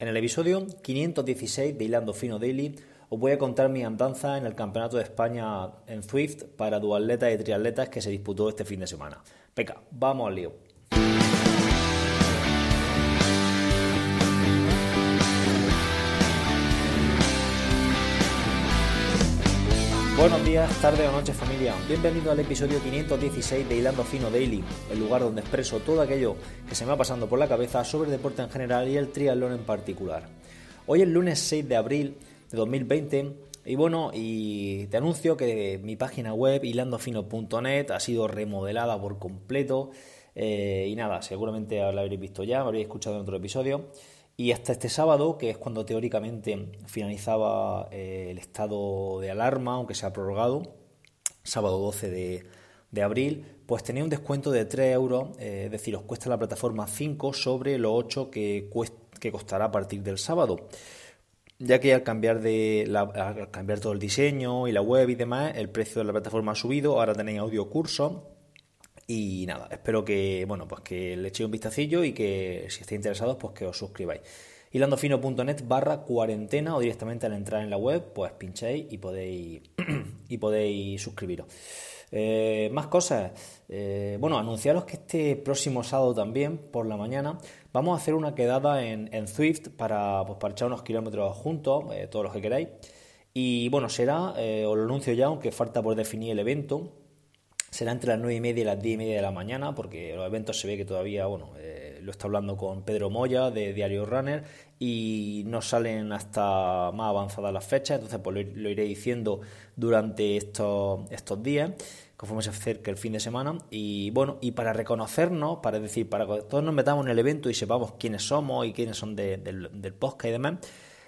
En el episodio 516 de Hilando Fino Daily os voy a contar mi andanza en el Campeonato de España en Swift para dualetas y triatletas que se disputó este fin de semana. Venga, vamos al lío. Buenos días, tardes o noches familia. Bienvenido al episodio 516 de Hilando Fino Daily, el lugar donde expreso todo aquello que se me va pasando por la cabeza sobre el deporte en general y el triatlón en particular. Hoy es lunes 6 de abril de 2020 y bueno, y te anuncio que mi página web hilandofino.net ha sido remodelada por completo eh, y nada, seguramente la habréis visto ya, me habréis escuchado en otro episodio. Y hasta este sábado, que es cuando teóricamente finalizaba eh, el estado de alarma, aunque se ha prorrogado, sábado 12 de, abril, pues tenía un descuento de 3 euros, eh, es decir, os cuesta la plataforma 5 sobre los 8 que, que costará a partir del sábado. Ya que al cambiar, de al cambiar todo el diseño y la web y demás, el precio de la plataforma ha subido, ahora tenéis audio curso y nada, espero que, bueno, pues que le echéis un vistacillo y que si estáis interesados, pues que os suscribáis. hilandofino.net barra cuarentena o directamente al entrar en la web, pues pincháis y podéis, y podéis suscribiros. Eh, más cosas. Eh, bueno, anunciaros que este próximo sábado también, por la mañana, vamos a hacer una quedada en, en Swift para, pues, echar unos kilómetros juntos, eh, todos los que queráis. Y bueno, será, os lo anuncio ya, aunque falta por definir el evento, será entre las 9 y media y las 10 y media de la mañana, porque los eventos se ve que todavía, bueno, eh, lo está hablando con Pedro Moya de Diario Runner y no salen hasta más avanzadas las fechas, entonces pues lo, iré diciendo durante estos, estos días conforme se acerca el fin de semana. Y bueno, y para reconocernos, para decir, para que todos nos metamos en el evento y sepamos quiénes somos y quiénes son del, del podcast y demás,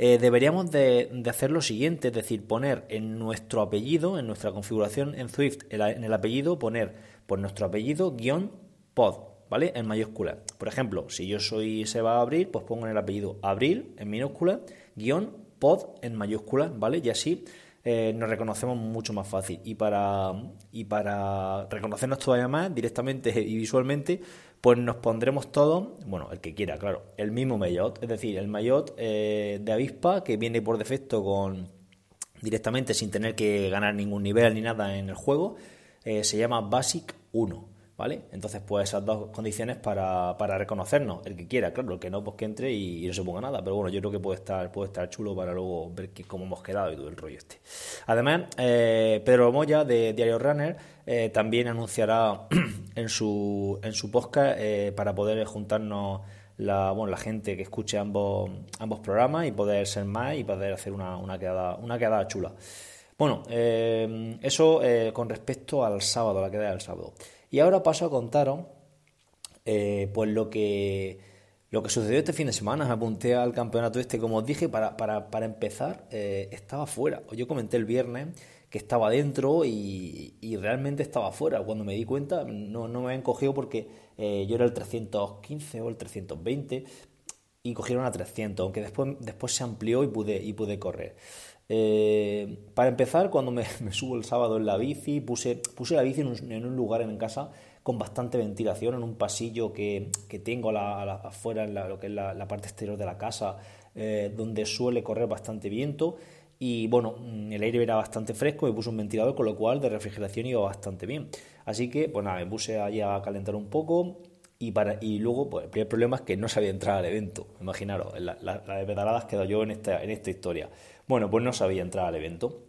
eh, deberíamos de, hacer lo siguiente, es decir, poner en nuestro apellido, en nuestra configuración en Swift, en el apellido, poner por nuestro apellido guión pod, ¿vale? En mayúscula. Por ejemplo, si yo soy Seba Abril, pues pongo en el apellido Abril en minúscula, guión pod en mayúscula, ¿vale? Y así eh, nos reconocemos mucho más fácil. Y para, y para reconocernos todavía más directamente y visualmente, pues nos pondremos todo bueno, el que quiera, claro, el mismo maillot, es decir, el mayot eh, de avispa que viene por defecto con directamente sin tener que ganar ningún nivel ni nada en el juego, eh, se llama Basic 1. ¿vale? Entonces, pues esas dos condiciones para, reconocernos, el que quiera, claro, el que no, pues que entre y, no se ponga nada, pero bueno, yo creo que puede estar, puede estar chulo para luego ver cómo hemos quedado y todo el rollo este. Además, eh, Pedro Moya de Diario Runner eh, también anunciará en su, en su podcast eh, para poder juntarnos la, bueno, la gente que escuche ambos, ambos programas y poder ser más y poder hacer una, una, quedada, una quedada chula. Bueno, eh, eso con respecto al sábado, la quedada del sábado. Y ahora paso a contaros eh, pues lo que, lo que sucedió este fin de semana. apunté al campeonato este, como os dije, para, para, empezar eh, estaba fuera. Yo comenté el viernes que estaba dentro y, realmente estaba fuera. Cuando me di cuenta no, me han cogido porque eh, yo era el 315 o el 320 y cogieron a 300, aunque después, después se amplió y pude, y pude correr. Eh, para empezar, cuando me, subo el sábado en la bici, puse, puse la bici en un, lugar en casa con bastante ventilación, en un pasillo que, tengo afuera, en la, lo que es la, parte exterior de la casa, eh, donde suele correr bastante viento. Y bueno, mm, el aire era bastante fresco, y puse un ventilador, con lo cual de refrigeración iba bastante bien. Así que, pues nada, me puse allí a calentar un poco. Y, para, y luego, pues el primer problema es que no sabía entrar al evento. Imaginaros, las de pedaladas quedó yo en esta, en esta historia. Bueno, pues no sabía entrar al evento.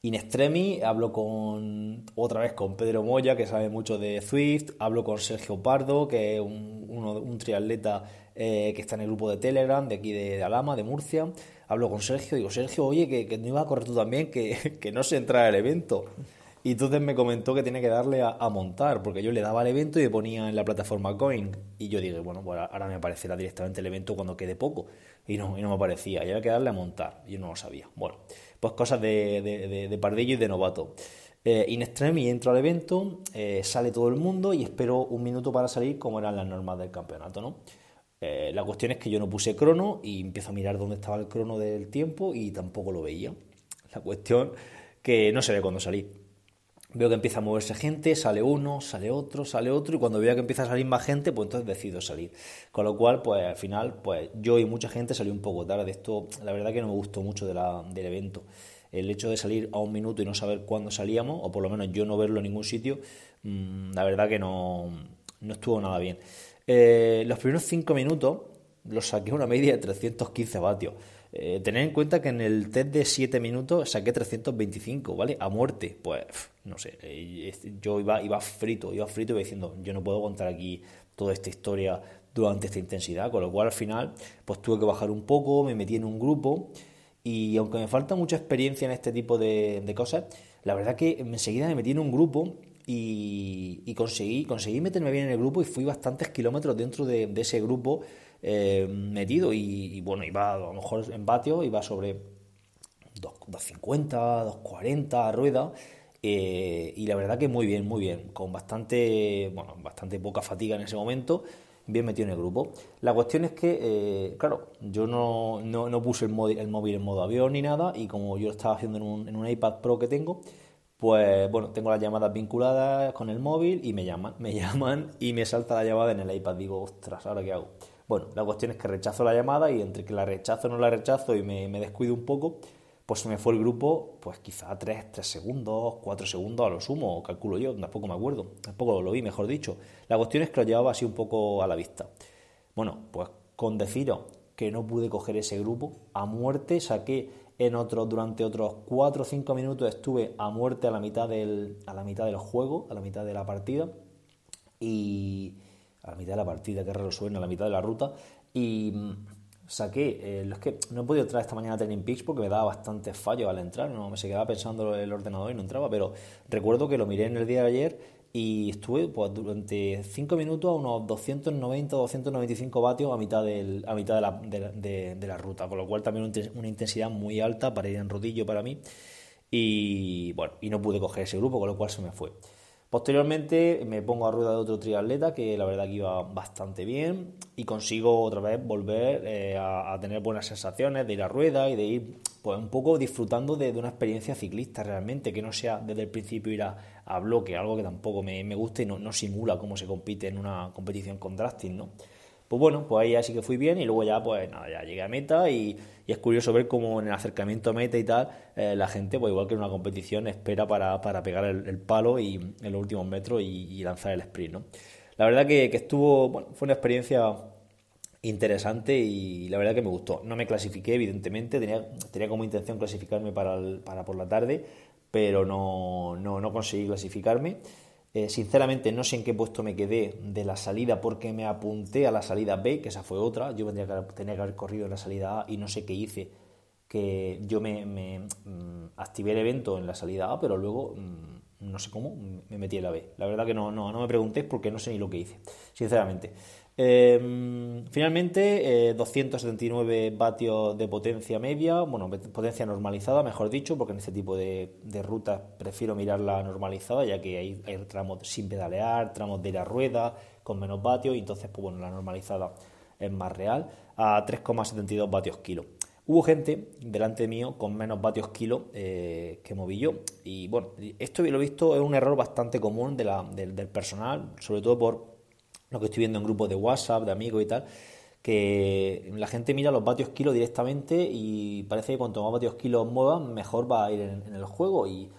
In extremis hablo con otra vez con Pedro Moya, que sabe mucho de Swift, hablo con Sergio Pardo, que es un, uno, un triatleta eh, que está en el grupo de Telegram de aquí de, Alama, de Murcia. Hablo con Sergio, digo, Sergio, oye, que, no iba a correr tú también, que, que no se entra al evento. Y entonces me comentó que tenía que darle a, montar, porque yo le daba al evento y le ponía en la plataforma Coin. Y yo dije, bueno, pues ahora me aparecerá directamente el evento cuando quede poco. Y no, me aparecía. Y había que darle a montar. Yo no lo sabía. Bueno, pues cosas de, de, de, pardillo y de novato. Eh, in y entro al evento, eh, sale todo el mundo y espero un minuto para salir como eran las normas del campeonato, ¿no? Eh, la cuestión es que yo no puse crono y empiezo a mirar dónde estaba el crono del tiempo y tampoco lo veía. La cuestión que no sé de cuándo salí. Veo que empieza a moverse gente, sale uno, sale otro, sale otro, y cuando veo que empieza a salir más gente, pues entonces decido salir. Con lo cual, pues al final, pues yo y mucha gente salí un poco tarde. Esto, la verdad que no me gustó mucho del evento. El hecho de salir a un minuto y no saber cuándo salíamos, o por lo menos yo no verlo en ningún sitio, mm, la verdad que no, estuvo nada bien. Eh, los primeros cinco minutos los saqué a una media de 315 vatios. Eh, tener en cuenta que en el test de 7 minutos saqué 325, ¿vale? A muerte. Pues, no sé, eh, yo iba, iba frito, iba frito iba diciendo, yo no puedo contar aquí toda esta historia durante esta intensidad, con lo cual al final, pues tuve que bajar un poco, me metí en un grupo y aunque me falta mucha experiencia en este tipo de cosas, la verdad que enseguida me metí en un grupo y, conseguí, conseguí meterme bien en el grupo y fui bastantes kilómetros dentro de, ese grupo eh, metido y, bueno, iba a lo mejor en y iba sobre 250, 240 ruedas y la verdad que muy bien, muy bien, con bastante, bueno, bastante poca fatiga en ese momento bien metido en el grupo. La cuestión es que, eh, claro, yo no, puse el móvil, el móvil, en modo avión ni nada, y como yo lo estaba haciendo en un iPad Pro que tengo, pues bueno, tengo las llamadas vinculadas con el móvil y me llaman, me llaman y me salta la llamada en el iPad. Digo, ostras, ¿ahora qué hago? Bueno, la cuestión es que rechazo la llamada y entre que la rechazo o no la rechazo y me, descuido un poco, pues me fue el grupo, pues quizá 3, 3 segundos, cuatro segundos a lo sumo, calculo yo, tampoco me acuerdo, tampoco lo vi, mejor dicho. La cuestión es que lo llevaba así un poco a la vista. Bueno, pues con deciros que no pude coger ese grupo, a muerte saqué en otros durante otros 4 o 5 minutos estuve a muerte a la mitad del, a la mitad del juego, a la mitad de la partida y a la mitad de la partida, que raro suena, a la mitad de la ruta y mm, saqué, eh, que no he podido entrar esta mañana a Training Peaks porque me daba bastantes fallos al entrar, no me se quedaba pensando el ordenador y no entraba, pero recuerdo que lo miré en el día de ayer y estuve pues, durante 5 minutos a unos 290 295 vatios a mitad, de, la, ruta, con lo cual también una intensidad muy alta para ir en rodillo para mí y bueno, y no pude coger ese grupo, con lo cual se me fue. Posteriormente me pongo a rueda de otro triatleta que la verdad que iba bastante bien y consigo otra vez volver eh, a, a, tener buenas sensaciones de ir a rueda y de ir pues, un poco disfrutando de, una experiencia ciclista realmente, que no sea desde el principio ir a, bloque, algo que tampoco me, gusta y no, no, simula cómo se compite en una competición con drafting, ¿no? Pues bueno, pues ahí así que fui bien y luego ya, pues nada, ya llegué a meta y, es curioso ver cómo en el acercamiento a meta y tal, eh, la gente, pues igual que en una competición, espera para, pegar el, palo y en los últimos metros y, lanzar el sprint, ¿no? La verdad que, que estuvo, bueno, fue una experiencia interesante y la verdad que me gustó. No me clasifiqué, evidentemente, tenía, tenía como intención clasificarme para, para por la tarde, pero no, no, conseguí clasificarme. Eh, sinceramente no sé en qué puesto me quedé de la salida porque me apunté a la salida B, que esa fue otra. Yo tendría que, tener que haber corrido en la salida A y no sé qué hice, que yo me, mm, activé el evento en la salida A, pero luego mm, no sé cómo me metí en la B. La verdad que no, no, no me preguntéis porque no sé ni lo que hice, sinceramente. Em, finalmente, 279 eh, vatios de potencia media, bueno, potencia normalizada, mejor dicho, porque en este tipo de, rutas prefiero mirarla normalizada, ya que hay, tramos sin pedalear, tramos de la rueda con menos vatios, y entonces, pues bueno, la normalizada es más real, a 3,72 vatios kilo. Hubo gente delante mío con menos vatios kilo eh, que moví yo. Y bueno, esto lo he visto es un error bastante común del personal, sobre todo por lo que estoy viendo en grupos de WhatsApp, de amigos y tal, que la gente mira los vatios kilo directamente y parece que cuanto más vatios kilos muevan, mejor va a ir en, el juego. Y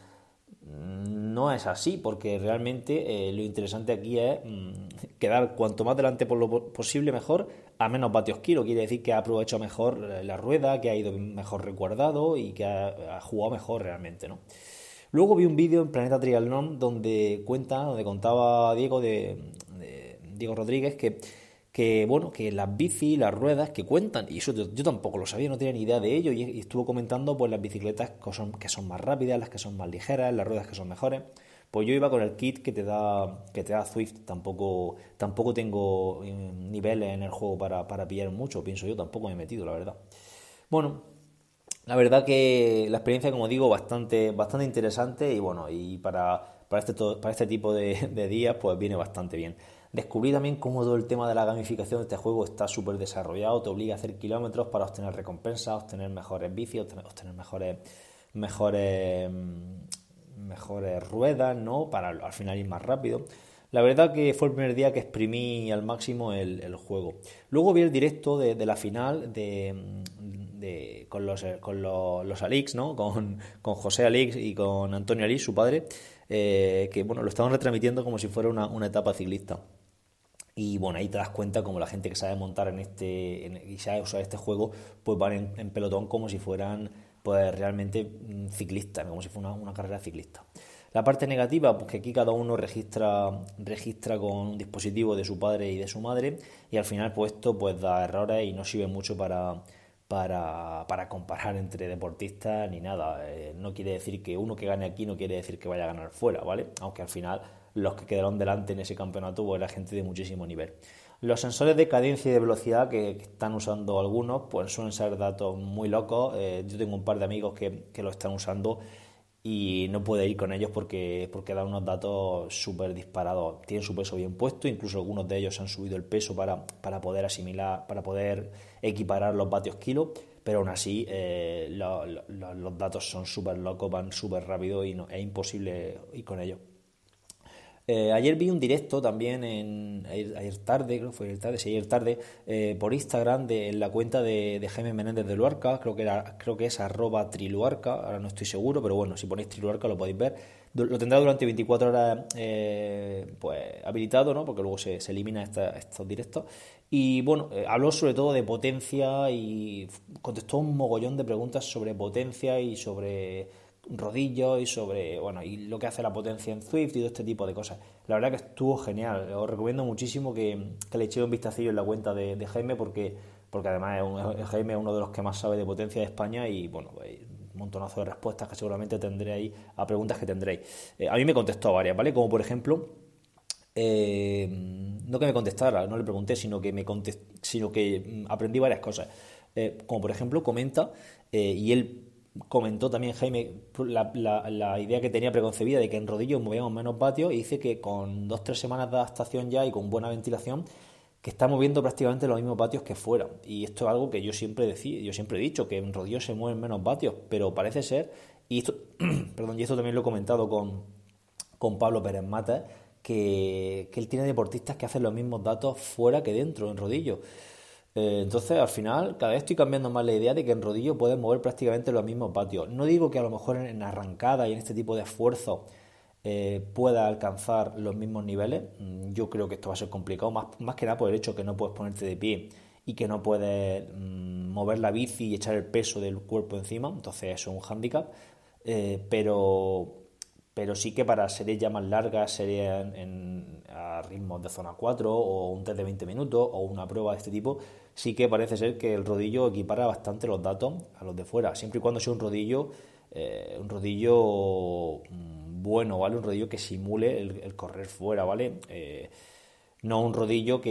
no es así, porque realmente eh, lo interesante aquí es mm, quedar cuanto más adelante por lo posible mejor, a menos vatios kilo. Quiere decir que ha aprovechado mejor la rueda, que ha ido mejor recuerdado y que ha, jugado mejor realmente, ¿no? Luego vi un vídeo en Planeta Trial donde cuenta, donde contaba Diego de Diego Rodríguez, que, bueno, que las bicis, las ruedas que cuentan, y eso yo, tampoco lo sabía, no tenía ni idea de ello, y, estuvo comentando pues las bicicletas que son, que son, más rápidas, las que son más ligeras, las ruedas que son mejores. Pues yo iba con el kit que te da, que te da Swift, tampoco, tampoco tengo eh, niveles en el juego para, pillar mucho, pienso yo, tampoco me he metido, la verdad. Bueno, la verdad que la experiencia, como digo, bastante, bastante interesante y bueno, y para, para, este, para este tipo de días pues viene bastante bien. Descubrí también cómo todo el tema de la gamificación de este juego está súper desarrollado, te obliga a hacer kilómetros para obtener recompensas, obtener mejores bicis, obtener, mejores, mejores, mm, mejores ruedas, ¿no? Para al final ir más rápido. La verdad que fue el primer día que exprimí al máximo el, juego. Luego vi el directo de, la final de, mm, con, eh, los, Alix, ¿no? Con, José Alix y con Antonio Alix, su padre, eh, que bueno, lo estaban retransmitiendo como si fuera una, una etapa ciclista. Y bueno, ahí te das cuenta como la gente que sabe montar en este y sabe usar este juego, pues van en, pelotón como si fueran pues realmente mm, ciclistas, como si fuera una, carrera ciclista. La parte negativa, pues que aquí cada uno registra, registra con un dispositivo de su padre y de su madre, y al final pues esto pues da errores y no sirve mucho para, para, comparar entre deportistas ni nada. Eh, no quiere decir que uno que gane aquí no quiere decir que vaya a ganar fuera, ¿vale? Aunque al final los que quedaron delante en ese campeonato pues era gente de muchísimo nivel. Los sensores de cadencia y de velocidad que están usando algunos pues suelen ser datos muy locos. Eh, yo tengo un par de amigos que, que, lo están usando y no puedo ir con ellos porque, porque dan unos datos súper disparados. Tienen su peso bien puesto, incluso algunos de ellos han subido el peso para, para poder asimilar, para poder equiparar los vatios kilo pero aún así eh, los datos son súper locos, van súper rápido y es imposible ir con ellos. Eh, ayer vi un directo también, en, ayer, tarde, creo que fue ayer tarde, sí, ayer tarde, eh, por Instagram, de, en la cuenta de, Jaime Menéndez de Luarca, creo que, era, creo que es arroba triluarca, ahora no estoy seguro, pero bueno, si ponéis triluarca lo podéis ver. Lo tendrá durante 24 horas eh, pues, habilitado, ¿no? porque luego se, se eliminan estos directos. Y bueno, habló sobre todo de potencia y contestó un mogollón de preguntas sobre potencia y sobre rodillo y sobre, bueno, y lo que hace la potencia en Swift y todo este tipo de cosas. La verdad que estuvo genial. Os recomiendo muchísimo que, le echéis un vistacillo en la cuenta de, Jaime porque, porque además Jaime es uno de los que más sabe de potencia de España y bueno, pues, un montonazo de respuestas que seguramente tendréis a preguntas que tendréis. Eh, a mí me contestó varias, ¿vale? Como por ejemplo... Eh, no que me contestara, no le pregunté, sino que, me sino que mm, aprendí varias cosas. Eh, como por ejemplo comenta, y él comentó también Jaime la, idea que tenía preconcebida de que en rodillos movíamos menos vatios y dice que con dos tres semanas de adaptación ya y con buena ventilación que está moviendo prácticamente los mismos vatios que fuera y esto es algo que yo siempre decí, yo siempre he dicho que en rodillos se mueven menos vatios pero parece ser y esto perdón y esto también lo he comentado con, con Pablo Pérez Mata que, que él tiene deportistas que hacen los mismos datos fuera que dentro en rodillos eh, entonces, al final, cada vez estoy cambiando más la idea de que en rodillo puedes mover prácticamente los mismos patios. No digo que a lo mejor en arrancada y en este tipo de esfuerzo eh, pueda alcanzar los mismos niveles. Mm, yo creo que esto va a ser complicado, más, más que nada por el hecho que no puedes ponerte de pie y que no puedes mm, mover la bici y echar el peso del cuerpo encima. Entonces, eso es un hándicap. Eh, pero pero sí que para series ya más largas, series a ritmos de zona 4 o un test de 20 minutos o una prueba de este tipo, sí que parece ser que el rodillo equipara bastante los datos a los de fuera, siempre y cuando sea un rodillo, eh, un rodillo mm, bueno, ¿vale? Un rodillo que simule el, correr fuera, ¿vale? Eh, no un rodillo mm,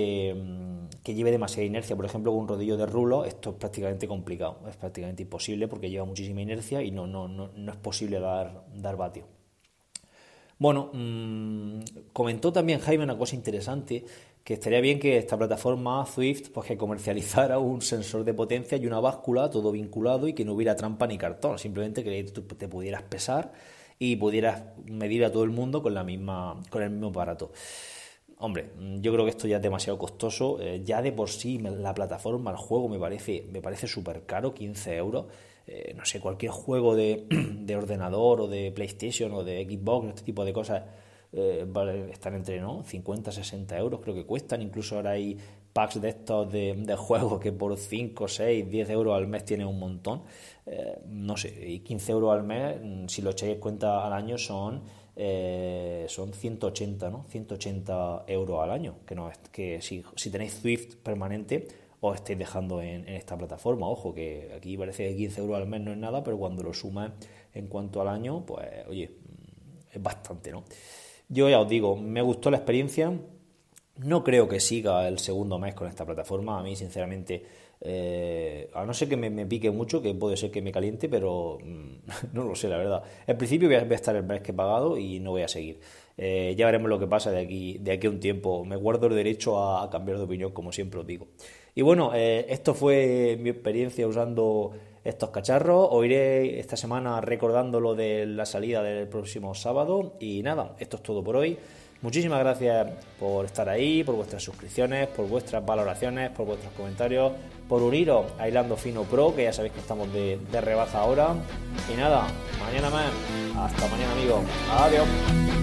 que, lleve demasiada inercia. Por ejemplo, con un rodillo de rulo esto es prácticamente complicado, es prácticamente imposible porque lleva muchísima inercia y no, no, es posible dar, dar vatio. Bueno, mm, comentó también Jaime una cosa interesante, que estaría bien que esta plataforma Swift pues que comercializara un sensor de potencia y una báscula, todo vinculado y que no hubiera trampa ni cartón, simplemente que te pudieras pesar y pudieras medir a todo el mundo con la misma con el mismo aparato. Hombre, mm, yo creo que esto ya es demasiado costoso. Eh, ya de por sí la plataforma, el juego me parece, me parece súper caro, 15 euros. Eh, no sé, cualquier juego de, ordenador o de PlayStation o de Xbox, este tipo de cosas, eh, están entre ¿no? 50, 60 euros creo que cuestan, incluso ahora hay packs de estos de, de juegos que por 5, 6, 10 euros al mes tiene un montón, eh, no sé, y 15 euros al mes, mm, si lo echáis cuenta al año son son 180, ¿no? 180 euros al año, que, no, que si, si tenéis Swift permanente os estéis dejando en, esta plataforma. Ojo, que aquí parece que 15 euros al mes no es nada, pero cuando lo sumas en cuanto al año, pues oye, mm, es bastante, ¿no? Yo ya os digo, me gustó la experiencia. No creo que siga el segundo mes con esta plataforma. A mí, sinceramente, eh, a no ser que me, pique mucho, que puede ser que me caliente, pero mm, no lo sé, la verdad. en principio voy a, estar el mes que he pagado y no voy a seguir. Eh, ya veremos lo que pasa de aquí, de aquí a un tiempo. Me guardo el derecho a cambiar de opinión, como siempre os digo. Y bueno, eh, esto fue mi experiencia usando estos cacharros. Os iré esta semana recordándolo de la salida del próximo sábado. Y nada, esto es todo por hoy. Muchísimas gracias por estar ahí, por vuestras suscripciones, por vuestras valoraciones, por vuestros comentarios, por uniros a Hilando Fino Pro, que ya sabéis que estamos de, de ahora. Y nada, mañana más. Hasta mañana amigos. Adiós.